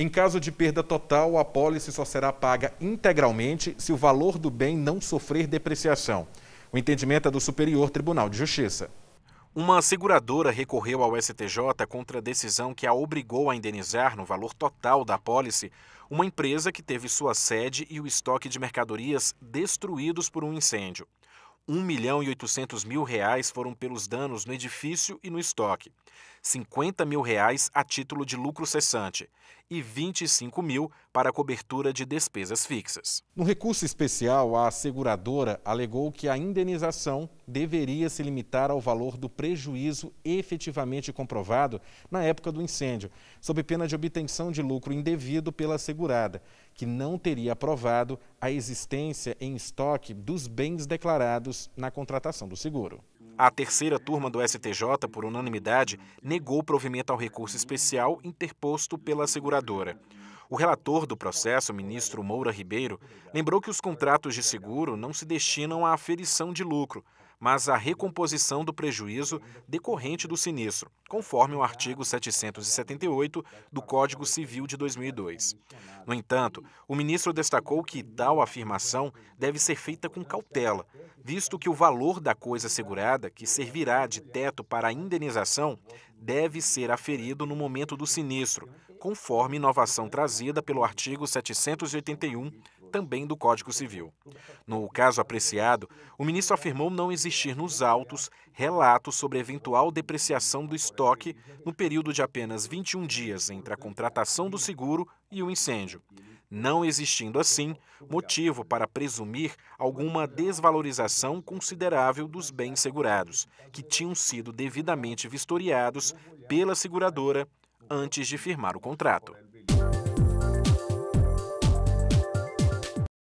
Em caso de perda total, a apólice só será paga integralmente se o valor do bem não sofrer depreciação. O entendimento é do Superior Tribunal de Justiça. Uma seguradora recorreu ao STJ contra a decisão que a obrigou a indenizar no valor total da apólice uma empresa que teve sua sede e o estoque de mercadorias destruídos por um incêndio. 1 milhão e 800 mil reais foram pelos danos no edifício e no estoque. 50 mil reais a título de lucro cessante e 25 mil para cobertura de despesas fixas. No recurso especial, a seguradora alegou que a indenização deveria se limitar ao valor do prejuízo efetivamente comprovado na época do incêndio, sob pena de obtenção de lucro indevido pela assegurada, que não teria aprovado a existência em estoque dos bens declarados na contratação do seguro. A terceira turma do STJ, por unanimidade, negou provimento ao recurso especial interposto pela seguradora. O relator do processo, ministro Moura Ribeiro, lembrou que os contratos de seguro não se destinam à aferição de lucro, mas a recomposição do prejuízo decorrente do sinistro, conforme o artigo 778 do Código Civil de 2002. No entanto, o ministro destacou que tal afirmação deve ser feita com cautela, visto que o valor da coisa assegurada, que servirá de teto para a indenização, deve ser aferido no momento do sinistro, conforme inovação trazida pelo artigo 781 também do Código Civil. No caso apreciado, o ministro afirmou não existir nos autos relatos sobre eventual depreciação do estoque no período de apenas 21 dias entre a contratação do seguro e o incêndio não existindo assim motivo para presumir alguma desvalorização considerável dos bens segurados, que tinham sido devidamente vistoriados pela seguradora antes de firmar o contrato.